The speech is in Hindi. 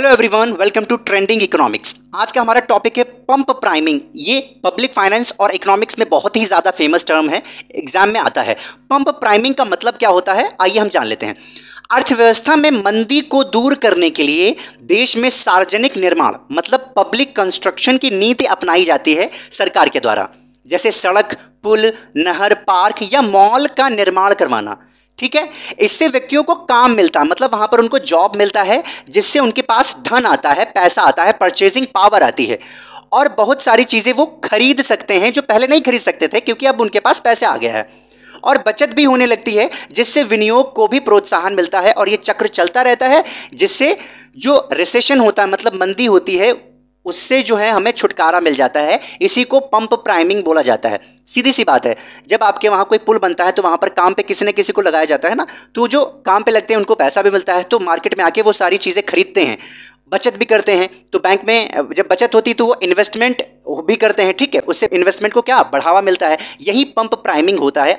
hello everyone welcome to trending economics आज का हमारा टॉपिक है पंप प्राइमिंग ये पब्लिक फाइनेंस और इकोनॉमिक्स में बहुत ही ज़्यादा फेमस टर्म है एग्जाम में आता है पंप प्राइमिंग का मतलब क्या होता है आइए हम जान लेते हैं अर्थव्यवस्था में मंदी को दूर करने के लिए देश में सार्वजनिक निर्माण मतलब पब्लिक कंस्ट्रक्शन की नीति अपनाई जाती है सरकार के द्वारा जैसे सड़क पुल नहर पार्क या मॉल का निर्माण करवाना ठीक है इससे व्यक्तियों को काम मिलता है मतलब वहां पर उनको जॉब मिलता है जिससे उनके पास धन आता है पैसा आता है परचेजिंग पावर आती है और बहुत सारी चीज़ें वो खरीद सकते हैं जो पहले नहीं खरीद सकते थे क्योंकि अब उनके पास पैसे आ गया है और बचत भी होने लगती है जिससे विनियोग को भी प्रोत्साहन मिलता है और ये चक्र चलता रहता है जिससे जो रिसेशन होता है मतलब मंदी होती है उससे जो है हमें छुटकारा मिल जाता है इसी को पंप प्राइमिंग बोला जाता है सीधी सी बात है जब आपके वहाँ कोई पुल बनता है तो वहाँ पर काम पे किसी न किसी को लगाया जाता है ना तो जो काम पे लगते हैं उनको पैसा भी मिलता है तो मार्केट में आके वो सारी चीज़ें खरीदते हैं बचत भी करते हैं तो बैंक में जब बचत होती तो वो इन्वेस्टमेंट भी करते हैं ठीक है उससे इन्वेस्टमेंट को क्या बढ़ावा मिलता है यही पंप प्राइमिंग होता है